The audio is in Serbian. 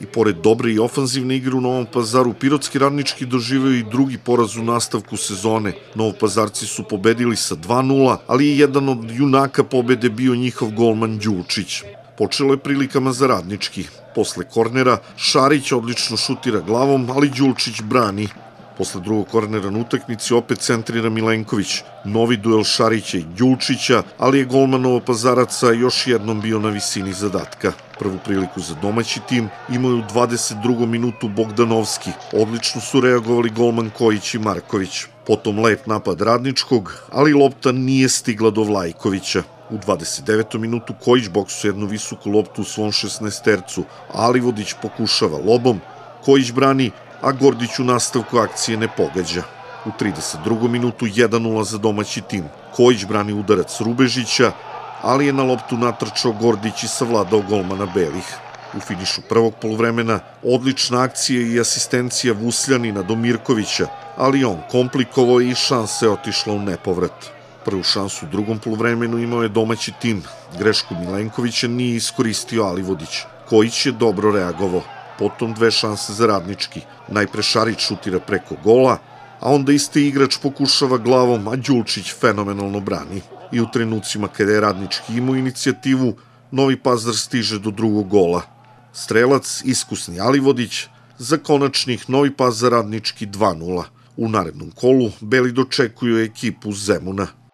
I pored dobre i ofanzivne igre u Novom pazaru, Pirotski radnički doživaju i drugi poraz u nastavku sezone. Novopazarci su pobedili sa 2-0, ali i jedan od junaka pobede bio njihov golman Đučić. Počelo je prilikama za radnički. Posle kornera, Šarić odlično šutira glavom, ali Đulčić brani. Posle drugog kornera na utakmici opet centrira Milenković. Novi duel Šarića i Đulčića, ali je golman Novopazaraca još jednom bio na visini zadatka. Prvu priliku za domaći tim imaju u 22. minutu Bogdanovski. Odlično su reagovali golman Kojić i Marković. Potom lep napad Radničkog, ali lopta nije stigla do Vlajkovića. U 29. minutu Kojić boksu jednu visoku loptu u svom 16 tercu. Alivodić pokušava lobom, Kojić brani, a Gordić u nastavku akcije ne pogađa. U 32. minutu 1-0 za domaći tim. Kojić brani udarac Rubežića, ali je na loptu natrčao Gordić i savladao golmana Belih. U finišu prvog polovremena odlična akcija i asistencija Vusljanina do Mirkovića, ali on komplikovao i šanse otišla u nepovrat. Prvu šansu u drugom polovremenu imao je domaći tim. Grešku Milenkovića nije iskoristio Ali Vodić. Kojić je dobro reagovao potom dve šanse za radnički. Najpre Šarić šutira preko gola, a onda isti igrač pokušava glavom, a Đulčić fenomenalno brani. I u trenucima kada je radnički imao inicijativu, Novi Pazar stiže do drugog gola. Strelac, iskusni Alivodić, za konačnih Novi Pazar radnički 2-0. U narednom kolu Beli dočekuju ekipu Zemuna.